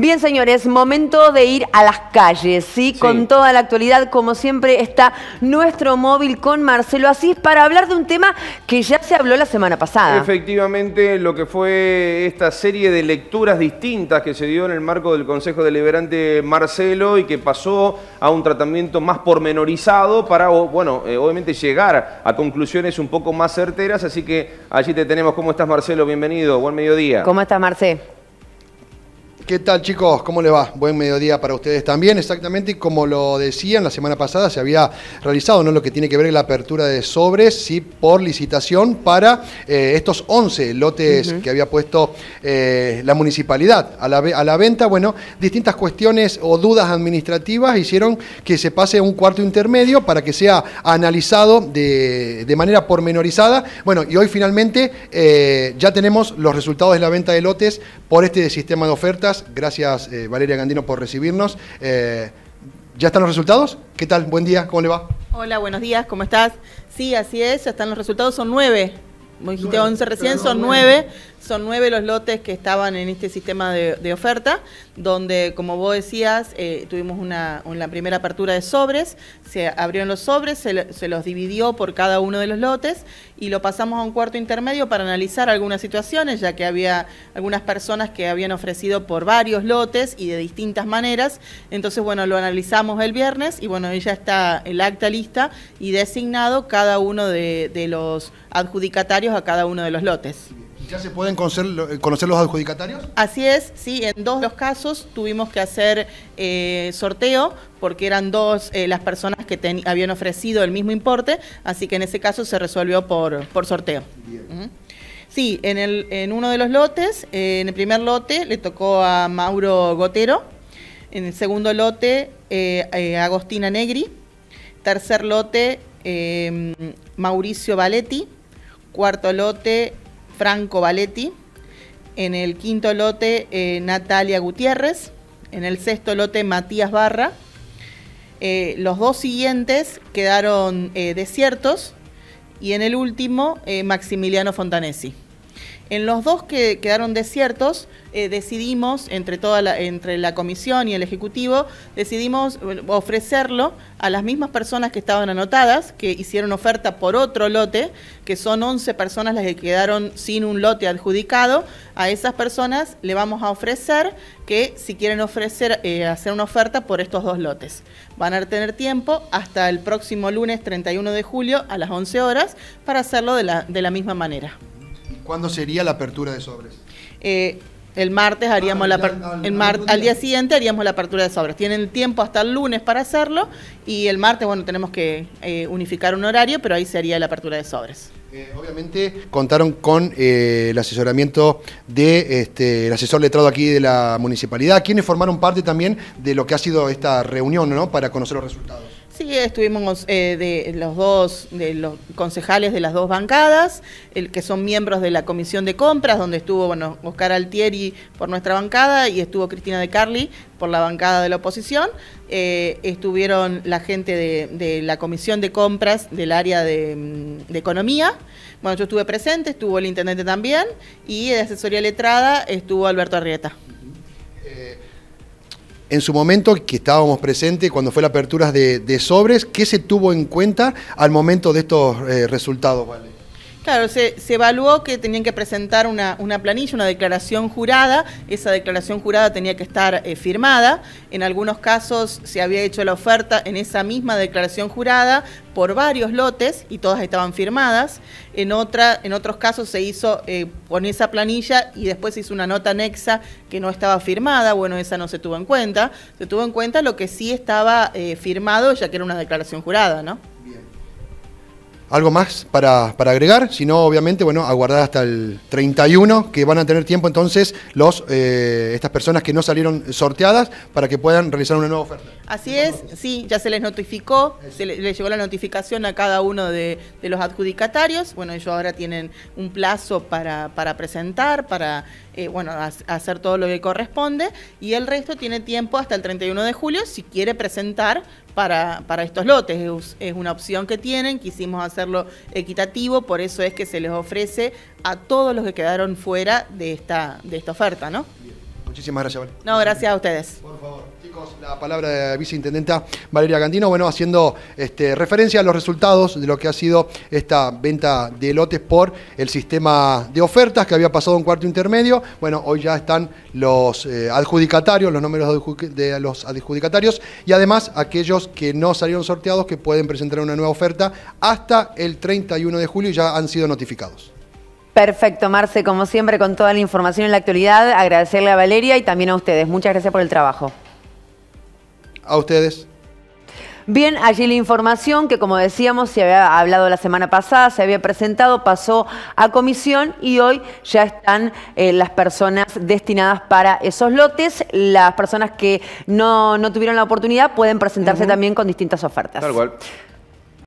Bien, señores, momento de ir a las calles, ¿sí? Con toda la actualidad, como siempre, está nuestro móvil con Marcelo Asís para hablar de un tema que ya se habló la semana pasada. Efectivamente, lo que fue esta serie de lecturas distintas que se dio en el marco del Consejo Deliberante Marcelo y que pasó a un tratamiento más pormenorizado para, bueno, eh, obviamente llegar a conclusiones un poco más certeras, así que allí te tenemos. ¿Cómo estás, Marcelo? Bienvenido, buen mediodía. ¿Cómo estás, Marcelo? ¿Qué tal chicos? ¿Cómo le va? Buen mediodía para ustedes también. Exactamente como lo decían, la semana pasada se había realizado ¿no? lo que tiene que ver con la apertura de sobres ¿sí? por licitación para eh, estos 11 lotes que había puesto eh, la municipalidad a la, venta. Bueno, distintas cuestiones o dudas administrativas hicieron que se pase un cuarto intermedio para que sea analizado de, manera pormenorizada. Bueno, y hoy finalmente eh, ya tenemos los resultados de la venta de lotes por este sistema de ofertas gracias. Eh, Valeria Gandino, por recibirnos. Eh, ¿Ya están los resultados? ¿Qué tal? Buen día, ¿cómo le va? Hola, buenos días, ¿cómo estás? Sí, así es, ya están los resultados, son nueve. Como dijiste once recién, son nueve. Son nueve los lotes que estaban en este sistema de, oferta, donde, como vos decías, eh, tuvimos una, primera apertura de sobres, se abrieron los sobres, se, los dividió por cada uno de los lotes y lo pasamos a un cuarto intermedio para analizar algunas situaciones, ya que había algunas personas que habían ofrecido por varios lotes y de distintas maneras. Entonces, bueno, lo analizamos el viernes y, bueno, ya está el acta lista y designado cada uno de los adjudicatarios a cada uno de los lotes. ¿Ya se pueden eh, conocer, los adjudicatarios? Así es, sí, en dos de los casos tuvimos que hacer eh, sorteo porque eran dos eh, las personas que habían ofrecido el mismo importe, así que en ese caso se resolvió por, sorteo. Sí, en, el, en uno de los lotes, en el primer lote le tocó a Mauro Gotero, en el segundo lote Agostina Negri, tercer lote Mauricio Valetti, cuarto lote Franco Valetti. En el quinto lote, eh, Natalia Gutiérrez. En el sexto lote, Matías Barra. Eh, los dos siguientes quedaron eh, desiertos. Y en el último, Maximiliano Fontanesi. En los dos que quedaron desiertos, eh, decidimos, entre, toda la, entre la comisión y el Ejecutivo, decidimos ofrecerlo a las mismas personas que estaban anotadas, que hicieron oferta por otro lote, que son 11 personas las que quedaron sin un lote adjudicado. A esas personas le vamos a ofrecer que si quieren ofrecer, eh, hacer una oferta por estos dos lotes. Van a tener tiempo hasta el próximo lunes 31 de julio a las 11 horas para hacerlo de la misma manera. ¿Cuándo sería la apertura de sobres? Eh, el martes haríamos ah, la el al, día siguiente haríamos la apertura de sobres. Tienen tiempo hasta el lunes para hacerlo y el martes, bueno, tenemos que eh, unificar un horario, pero ahí sería la apertura de sobres. Eh, obviamente contaron con el asesoramiento de este, asesor letrado aquí de la municipalidad, quienes formaron parte también de lo que ha sido esta reunión, ¿no? Para conocer los resultados. Sí, estuvimos eh, de los dos, de los concejales de las dos bancadas, el que son miembros de la comisión de compras, donde estuvo bueno, Oscar Altieri por nuestra bancada y estuvo Cristina de Carli por la bancada de la oposición. Eh, estuvieron la gente de, la comisión de compras del área de, mm, de, economía. Bueno, yo estuve presente, estuvo el intendente también y de asesoría letrada estuvo Alberto Arrieta en su momento, que estábamos presentes cuando fue la apertura de, sobres, ¿qué se tuvo en cuenta al momento de estos eh, resultados? Claro, se, evaluó que tenían que presentar una, planilla, una declaración jurada. Esa declaración jurada tenía que estar eh, firmada. En algunos casos se había hecho la oferta en esa misma declaración jurada por varios lotes y todas estaban firmadas. En, otros casos se hizo eh, con esa planilla y después se hizo una nota anexa que no estaba firmada. Bueno, esa no se tuvo en cuenta. Se tuvo en cuenta lo que sí estaba eh, firmado, ya que era una declaración jurada, ¿no? algo más para, agregar, si no, obviamente, bueno, aguardar hasta el 31, que van a tener tiempo entonces los eh, estas personas que no salieron sorteadas para que puedan realizar una nueva oferta. Así es, sí, ya se les notificó, se les, llevó llegó la notificación a cada uno de, los adjudicatarios, bueno, ellos ahora tienen un plazo para, para presentar, para, eh, bueno, hacer todo lo que corresponde, y el resto tiene tiempo hasta el 31 de julio si quiere presentar para, para estos lotes. Es, una opción que tienen, quisimos hacerlo equitativo, por eso es que se les ofrece a todos los que quedaron fuera de esta, de esta oferta, ¿no? Muchísimas gracias, No, gracias a ustedes. Chicos, la palabra de la viceintendenta Valeria Gandino. bueno, haciendo este, referencia a los resultados de lo que ha sido esta venta de lotes por el sistema de ofertas que había pasado un cuarto intermedio. Bueno, hoy ya están los eh, adjudicatarios, los números de los adjudicatarios y además aquellos que no salieron sorteados que pueden presentar una nueva oferta hasta el 31 de julio y ya han sido notificados. Perfecto, Marce, como siempre, con toda la información en la actualidad, agradecerle a Valeria y también a ustedes. Muchas gracias por el trabajo. A ustedes. Bien, allí la información que como decíamos se había hablado la semana pasada, se había presentado, pasó a comisión y hoy ya están eh, las personas destinadas para esos lotes. Las personas que no, no tuvieron la oportunidad pueden presentarse también con distintas ofertas.